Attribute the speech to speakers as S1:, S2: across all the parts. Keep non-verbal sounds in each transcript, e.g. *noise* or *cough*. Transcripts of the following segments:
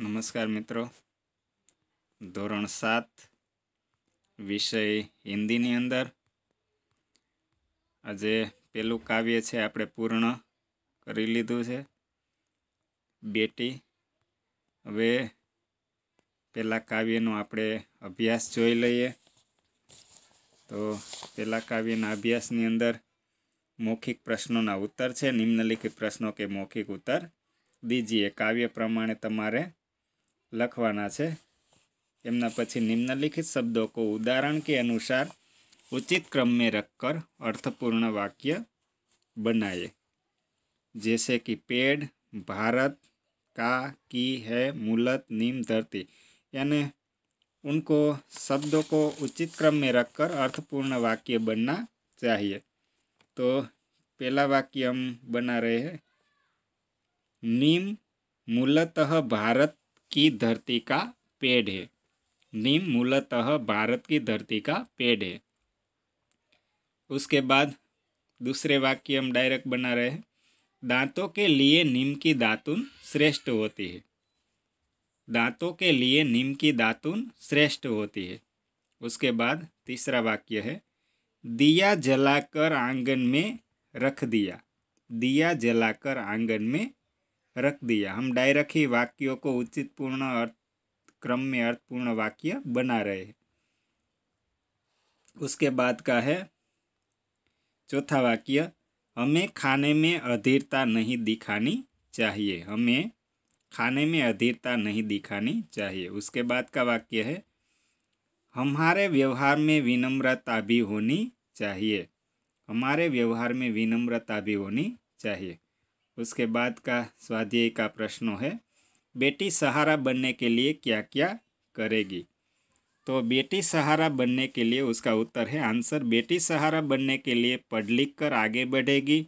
S1: નમસ્કાર મિત્રો ધોરણ સાત વિષય હિન્દીની અંદર આજે પેલું કાવ્ય છે આપણે પૂર્ણ કરી લીધું છે બેટી હવે પહેલાં કાવ્યનો આપણે અભ્યાસ જોઈ લઈએ તો પેલા કાવ્યના અભ્યાસની અંદર મૌખિક પ્રશ્નોના ઉત્તર છે નિમ્નલિખિત પ્રશ્નો કે મૌખિક ઉત્તર દીજીએ કાવ્ય પ્રમાણે તમારે લખવાના है એમના પછી નિમ્નલિખિત શબ્દો કો ઉદાહરણ કે उचित क्रम में रखकर अर्थपूर्ण वाक्य बनाए जैसे कि पेड़ भारत का की है मूलत नीम धरती यानी उनको शब्दों को उचित क्रम में रखकर अर्थपूर्ण वाक्य बनना चाहिए तो पहला वाक्य हम बना रहे हैं नीम मूलतः भारत की धरती का पेड़ है नीम मूलतः भारत की धरती का पेड़ है उसके बाद दूसरे वाक्य हम डायरेक्ट बना रहे हैं दांतों के लिए नीम की दातुन श्रेष्ठ होती है दांतों के लिए नीम की दातुन श्रेष्ठ होती है उसके बाद तीसरा वाक्य है दिया जलाकर आंगन में रख दिया दिया जलाकर आंगन में रख दिया हम डायरेक्ट ही वाक्यों को उचित पूर्ण अर्थ क्रम में अर्थपूर्ण वाक्य बना रहे हैं उसके बाद का है चौथा वाक्य हमें खाने में अधीरता नहीं दिखानी चाहिए हमें खाने में अधीरता नहीं दिखानी चाहिए उसके बाद का वाक्य है हमारे व्यवहार में विनम्रता भी होनी चाहिए हमारे व्यवहार में विनम्रता भी होनी चाहिए उसके बाद का स्वाध्याय का प्रश्न है बेटी सहारा बनने के लिए क्या क्या करेगी तो बेटी सहारा बनने के लिए उसका उत्तर है आंसर बेटी सहारा बनने के लिए पढ़ लिख कर आगे बढ़ेगी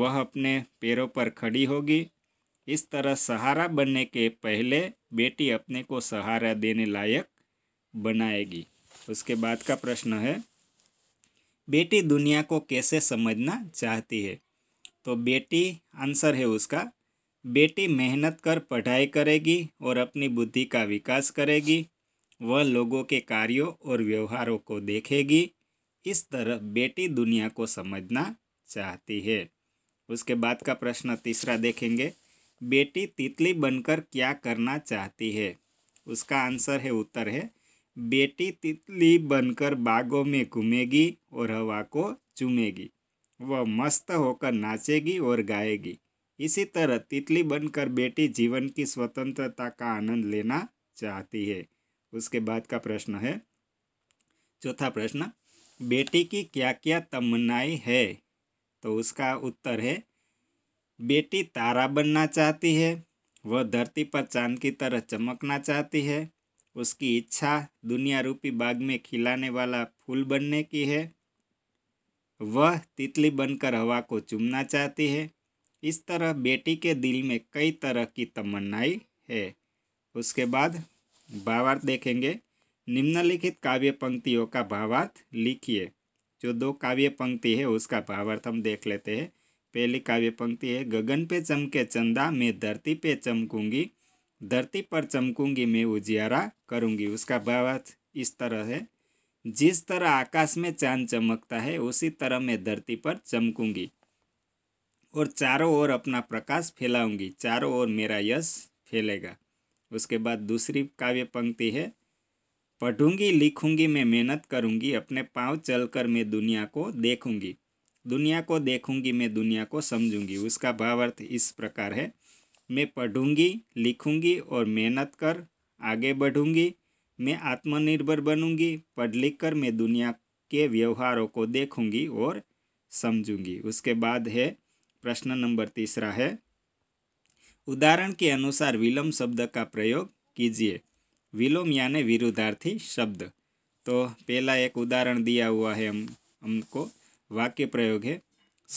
S1: वह अपने पैरों पर खड़ी होगी इस तरह सहारा बनने के पहले बेटी अपने को सहारा देने लायक बनाएगी उसके बाद का प्रश्न है बेटी दुनिया को कैसे समझना चाहती है तो बेटी आंसर है उसका बेटी मेहनत कर पढ़ाई करेगी और अपनी बुद्धि का विकास करेगी वह लोगों के कार्यों और व्यवहारों को देखेगी इस तरह बेटी दुनिया को समझना चाहती है उसके बाद का प्रश्न तीसरा देखेंगे बेटी तितली बनकर क्या करना चाहती है उसका आंसर है उत्तर है बेटी तितली बनकर बागों में घूमेगी और हवा को चूमेगी वह मस्त होकर नाचेगी और गाएगी इसी तरह तितली बनकर बेटी जीवन की स्वतंत्रता का आनंद लेना चाहती है उसके बाद का प्रश्न है चौथा प्रश्न बेटी की क्या क्या तमन्नाएं है तो उसका उत्तर है बेटी तारा बनना चाहती है वह धरती पर चांद की तरह चमकना चाहती है उसकी इच्छा दुनिया रूपी बाग में खिलाने वाला फूल बनने की है वह तितली बनकर हवा को चुमना चाहती है इस तरह बेटी के दिल में कई तरह की तमन्नाएं है उसके बाद भावार्थ देखेंगे निम्नलिखित काव्य पंक्तियों का भावार्थ लिखिए जो दो काव्य पंक्ति है उसका भावार्थ हम देख लेते हैं पहली काव्य पंक्ति है गगन पे चमके चंदा मैं धरती पे चमकूंगी धरती पर चमकूंगी मैं उजियारा करूंगी उसका भावार्थ इस तरह है जिस तरह आकाश में चांद चमकता है उसी तरह मैं धरती पर चमकूंगी और चारों ओर अपना प्रकाश फैलाऊंगी चारों ओर मेरा यश फैलेगा उसके बाद दूसरी काव्य पंक्ति है पढ़ूंगी लिखूंगी मैं मेहनत करूंगी अपने पांव चलकर मैं दुनिया को देखूंगी दुनिया को देखूंगी मैं दुनिया को समझूंगी उसका भावार्थ इस प्रकार है मैं पढ़ूंगी लिखूंगी और मेहनत कर आगे बढ़ूंगी मैं आत्मनिर्भर बनूंगी पढ़ लिख कर मैं दुनिया के व्यवहारों को देखूंगी और समझूंगी उसके बाद है प्रश्न नंबर तीसरा है उदाहरण के अनुसार विलोम शब्द का प्रयोग कीजिए विलोम यानी विरुद्धार्थी शब्द तो पहला एक उदाहरण दिया हुआ है हम हमको वाक्य प्रयोग है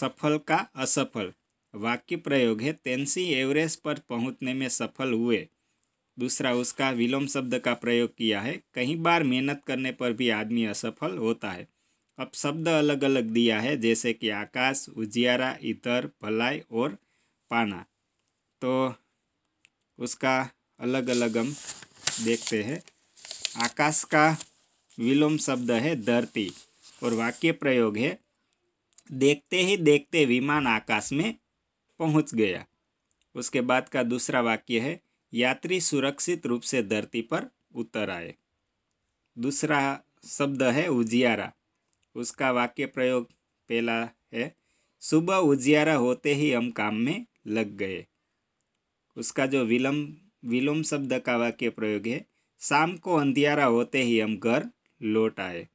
S1: सफल का असफल वाक्य प्रयोग है तेंसी एवरेस्ट पर पहुंचने में सफल हुए दूसरा उसका विलोम शब्द का प्रयोग किया है कई बार मेहनत करने पर भी आदमी असफल होता है अब शब्द अलग अलग दिया है जैसे कि आकाश उजियारा इतर भलाई और पाना तो उसका अलग अलग हम देखते हैं आकाश का विलोम शब्द है धरती और वाक्य प्रयोग है देखते ही देखते विमान आकाश में पहुंच गया उसके बाद का दूसरा वाक्य है यात्री सुरक्षित रूप से धरती पर उतर आए दूसरा शब्द है उजियारा उसका वाक्य प्रयोग पहला है सुबह उजियारा होते ही हम काम में लग गए उसका जो विलम्ब विलोम शब्द का वाक्य प्रयोग है शाम को अंधियारा होते ही हम घर लौट आए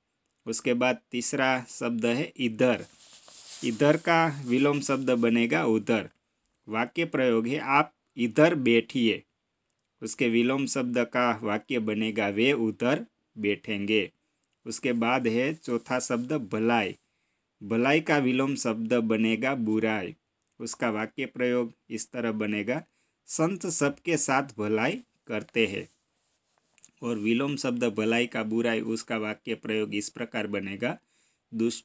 S1: उसके बाद तीसरा शब्द है इधर इधर का विलोम शब्द बनेगा उधर वाक्य प्रयोग है आप इधर बैठिए उसके विलोम शब्द का वाक्य बनेगा वे उधर बैठेंगे उसके बाद है चौथा शब्द भलाई भलाई का विलोम शब्द बनेगा बुराई उसका वाक्य प्रयोग इस तरह बनेगा संत सबके साथ भलाई करते हैं और विलोम शब्द भलाई का बुराई उसका वाक्य प्रयोग इस प्रकार बनेगा दुष्ट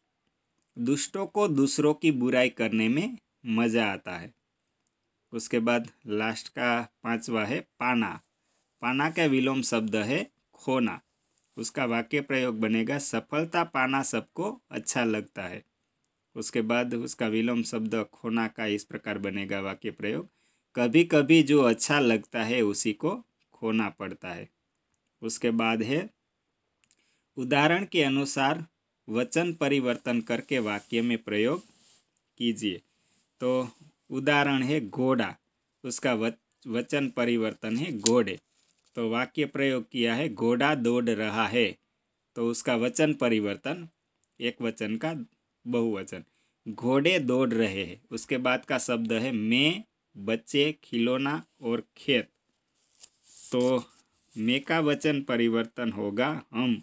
S1: दुष्टों को दूसरों की बुराई करने में मज़ा आता है उसके बाद लास्ट का पांचवा है पाना पाना का विलोम शब्द है खोना उसका वाक्य प्रयोग बनेगा सफलता पाना सबको अच्छा लगता है उसके बाद उसका विलोम शब्द खोना का इस प्रकार बनेगा वाक्य प्रयोग कभी कभी जो अच्छा लगता है उसी को खोना पड़ता है उसके बाद है उदाहरण के अनुसार वचन परिवर्तन करके वाक्य में प्रयोग कीजिए तो उदाहरण है घोड़ा उसका वचन परिवर्तन है घोड़े तो वाक्य प्रयोग किया है घोड़ा दौड़ रहा है तो उसका वचन परिवर्तन एक वचन का बहुवचन घोड़े दौड़ रहे हैं उसके बाद का शब्द है मैं बच्चे खिलौना और खेत तो मैं का वचन परिवर्तन होगा हम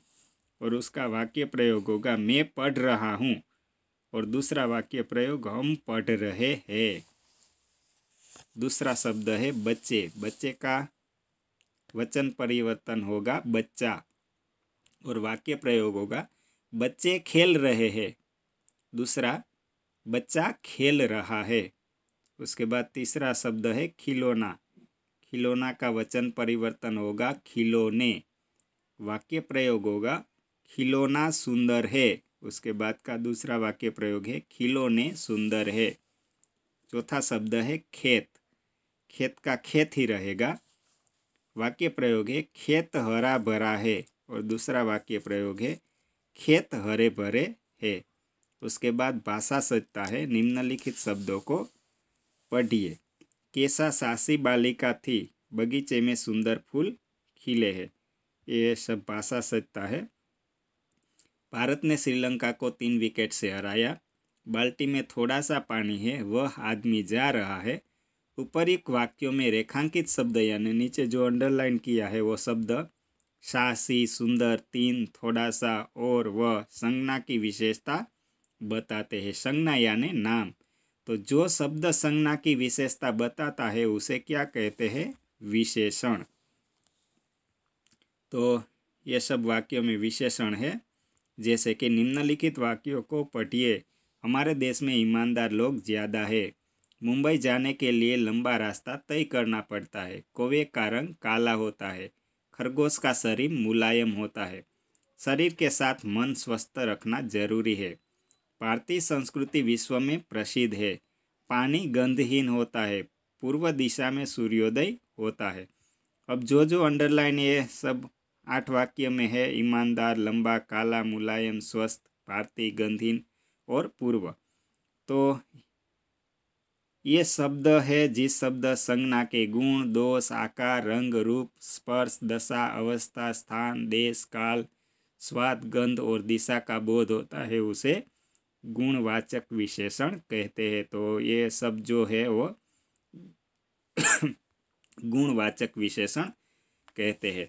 S1: और उसका वाक्य प्रयोग होगा मैं पढ़ रहा हूँ और दूसरा वाक्य प्रयोग हम पढ़ रहे हैं दूसरा शब्द है बच्चे बच्चे का वचन परिवर्तन होगा बच्चा और वाक्य प्रयोग होगा बच्चे खेल रहे हैं दूसरा बच्चा खेल रहा है उसके बाद तीसरा शब्द है खिलौना खिलौना का वचन परिवर्तन होगा खिलौने वाक्य प्रयोग होगा खिलौना सुंदर है उसके बाद का दूसरा वाक्य प्रयोग है खिलौने सुंदर है चौथा शब्द है खेत खेत का खेत ही रहेगा वाक्य प्रयोग है खेत हरा भरा है और दूसरा वाक्य प्रयोग है खेत हरे भरे है उसके बाद भाषा सजता है निम्नलिखित शब्दों को पढ़िए केसा सासी बालिका थी बगीचे में सुंदर फूल खिले हैं ये सब भाषा सजता है भारत ने श्रीलंका को तीन विकेट से हराया बाल्टी में थोड़ा सा पानी है वह आदमी जा रहा है उपरिक वाक्यों में रेखांकित शब्द यानी नीचे जो अंडरलाइन किया है वो शब्द साहसी सुंदर तीन थोड़ा सा और व संज्ञा की विशेषता बताते हैं संज्ञा यानी नाम तो जो शब्द संज्ञा की विशेषता बताता है उसे क्या कहते हैं विशेषण तो ये सब वाक्यों में विशेषण है जैसे कि निम्नलिखित वाक्यों को पढ़िए हमारे देश में ईमानदार लोग ज़्यादा है मुंबई जाने के लिए लंबा रास्ता तय करना पड़ता है कौवे का रंग काला होता है खरगोश का शरीर मुलायम होता है शरीर के साथ मन स्वस्थ रखना जरूरी है भारतीय संस्कृति विश्व में प्रसिद्ध है पानी गंधहीन होता है पूर्व दिशा में सूर्योदय होता है अब जो जो अंडरलाइन ये सब आठ वाक्य में है ईमानदार लंबा काला मुलायम स्वस्थ भारतीय गंधहीन और पूर्व तो ये शब्द है जिस शब्द संज्ञा के गुण दोष आकार रंग रूप स्पर्श दशा अवस्था स्थान देश काल स्वाद गंध और दिशा का बोध होता है उसे गुणवाचक विशेषण कहते हैं तो ये सब जो है वो *coughs* गुणवाचक विशेषण कहते हैं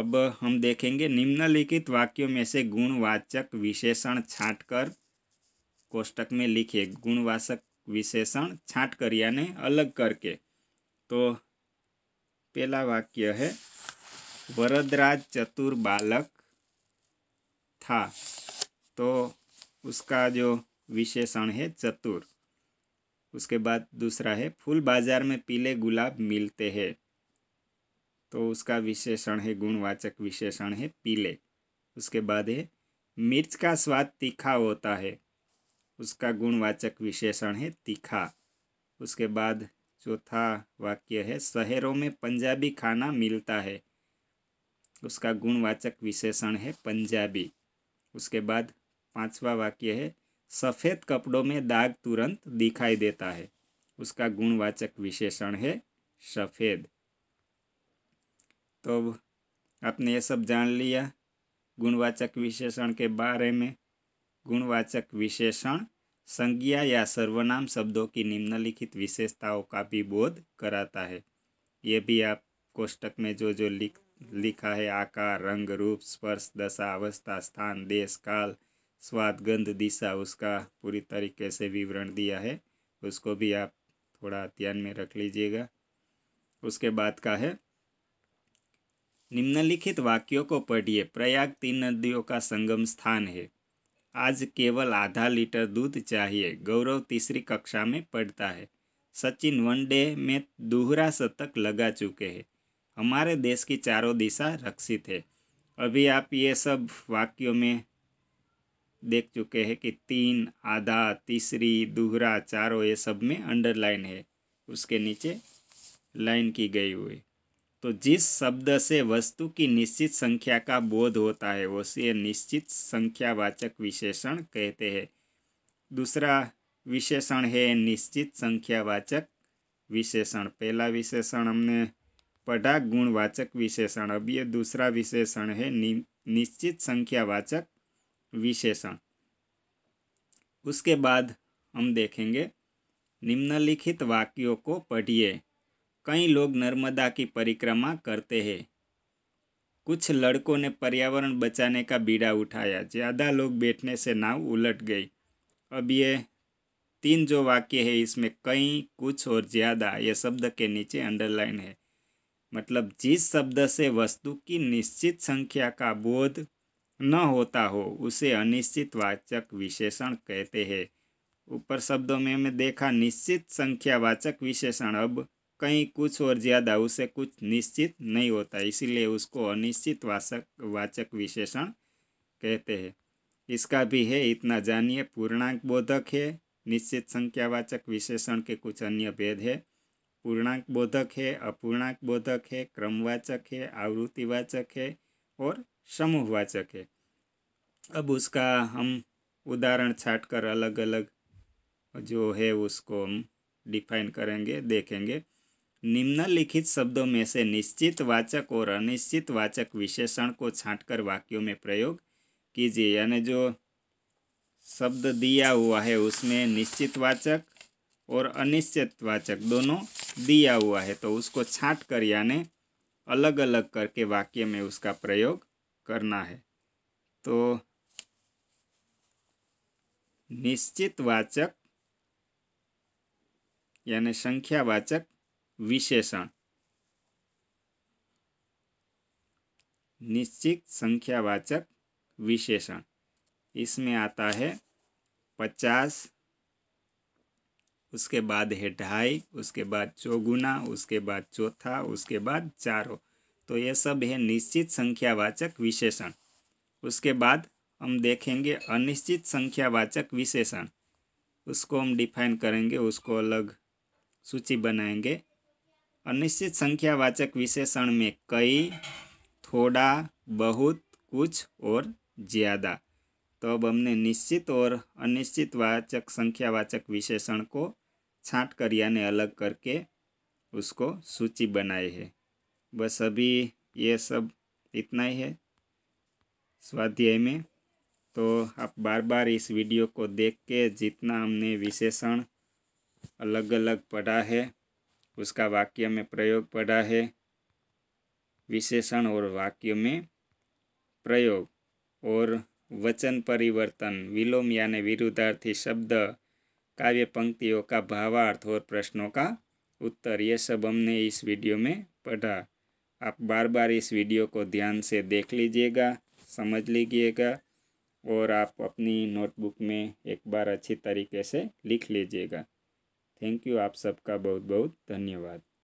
S1: अब हम देखेंगे निम्नलिखित वाक्यों में से गुणवाचक विशेषण छांटकर कोष्टक में लिखिए गुणवाचक विशेषण छाट कर यानी अलग करके तो पहला वाक्य है वरदराज चतुर बालक था तो उसका जो विशेषण है चतुर उसके बाद दूसरा है फूल बाजार में पीले गुलाब मिलते हैं तो उसका विशेषण है गुणवाचक विशेषण है पीले उसके बाद है मिर्च का स्वाद तीखा होता है उसका गुणवाचक विशेषण है तीखा उसके बाद चौथा वाक्य है शहरों में पंजाबी खाना मिलता है उसका गुणवाचक विशेषण है पंजाबी उसके बाद पांचवा वाक्य है सफ़ेद कपड़ों में दाग तुरंत दिखाई देता है उसका गुणवाचक विशेषण है सफ़ेद तो आपने ये सब जान लिया गुणवाचक विशेषण के बारे में गुणवाचक विशेषण संज्ञा या सर्वनाम शब्दों की निम्नलिखित विशेषताओं का भी बोध कराता है ये भी आप कोष्टक में जो जो लिख लिखा है आकार रंग रूप स्पर्श दशा अवस्था स्थान देश काल स्वाद गंध दिशा उसका पूरी तरीके से विवरण दिया है उसको भी आप थोड़ा ध्यान में रख लीजिएगा उसके बाद का है निम्नलिखित वाक्यों को पढ़िए प्रयाग तीन नदियों का संगम स्थान है आज केवल आधा लीटर दूध चाहिए गौरव तीसरी कक्षा में पढ़ता है सचिन वनडे में दोहरा शतक लगा चुके हैं हमारे देश की चारों दिशा रक्षित है अभी आप ये सब वाक्यों में देख चुके हैं कि तीन आधा तीसरी दोहरा चारों ये सब में अंडरलाइन है उसके नीचे लाइन की गई हुई तो जिस शब्द से वस्तु की निश्चित संख्या का बोध होता है उसे निश्चित संख्यावाचक विशेषण कहते हैं दूसरा विशेषण है निश्चित संख्यावाचक विशेषण पहला विशेषण हमने पढ़ा गुणवाचक विशेषण अब ये दूसरा विशेषण है नि, निश्चित संख्यावाचक विशेषण उसके बाद हम देखेंगे निम्नलिखित वाक्यों को पढ़िए कई लोग नर्मदा की परिक्रमा करते हैं कुछ लड़कों ने पर्यावरण बचाने का बीड़ा उठाया ज़्यादा लोग बैठने से नाव उलट गई अब ये तीन जो वाक्य है इसमें कई कुछ और ज़्यादा ये शब्द के नीचे अंडरलाइन है मतलब जिस शब्द से वस्तु की निश्चित संख्या का बोध न होता हो उसे अनिश्चित वाचक विशेषण कहते हैं ऊपर शब्दों में हमें देखा निश्चित संख्यावाचक विशेषण अब कहीं कुछ और ज़्यादा उसे कुछ निश्चित नहीं होता इसीलिए उसको अनिश्चित वाचक वाचक विशेषण कहते हैं इसका भी है इतना जानिए पूर्णांक बोधक है निश्चित संख्यावाचक विशेषण के कुछ अन्य भेद है पूर्णांक बोधक है अपूर्णांक बोधक है क्रमवाचक है आवृत्तिवाचक है और समूहवाचक है अब उसका हम उदाहरण छाट कर अलग अलग जो है उसको हम डिफाइन करेंगे देखेंगे निम्नलिखित शब्दों में से निश्चित वाचक और अनिश्चित वाचक विशेषण को छांटकर वाक्यों में प्रयोग कीजिए यानी जो शब्द दिया हुआ है उसमें निश्चित वाचक और अनिश्चित वाचक दोनों दिया हुआ है तो उसको छाँट कर यानी अलग अलग करके वाक्य में उसका प्रयोग करना है तो निश्चित वाचक यानी संख्यावाचक विशेषण निश्चित संख्यावाचक विशेषण इसमें आता है पचास उसके बाद है ढाई उसके बाद चौगुना उसके बाद चौथा उसके बाद चारों तो ये सब है निश्चित संख्यावाचक विशेषण उसके बाद हम देखेंगे अनिश्चित संख्यावाचक विशेषण उसको हम डिफाइन करेंगे उसको अलग सूची बनाएंगे अनिश्चित संख्यावाचक विशेषण में कई थोड़ा बहुत कुछ और ज़्यादा तो अब हमने निश्चित और अनिश्चित वाचक संख्यावाचक विशेषण को छाँट कर यानी अलग करके उसको सूची बनाई है बस अभी ये सब इतना ही है स्वाध्याय में तो आप बार बार इस वीडियो को देख के जितना हमने विशेषण अलग अलग पढ़ा है उसका वाक्य में प्रयोग पड़ा है विशेषण और वाक्य में प्रयोग और वचन परिवर्तन विलोम यानी विरुद्धार्थी शब्द काव्य पंक्तियों का भावार्थ और प्रश्नों का उत्तर ये सब हमने इस वीडियो में पढ़ा आप बार बार इस वीडियो को ध्यान से देख लीजिएगा समझ लीजिएगा और आप अपनी नोटबुक में एक बार अच्छी तरीके से लिख लीजिएगा थैंक यू आप सबका बहुत बहुत धन्यवाद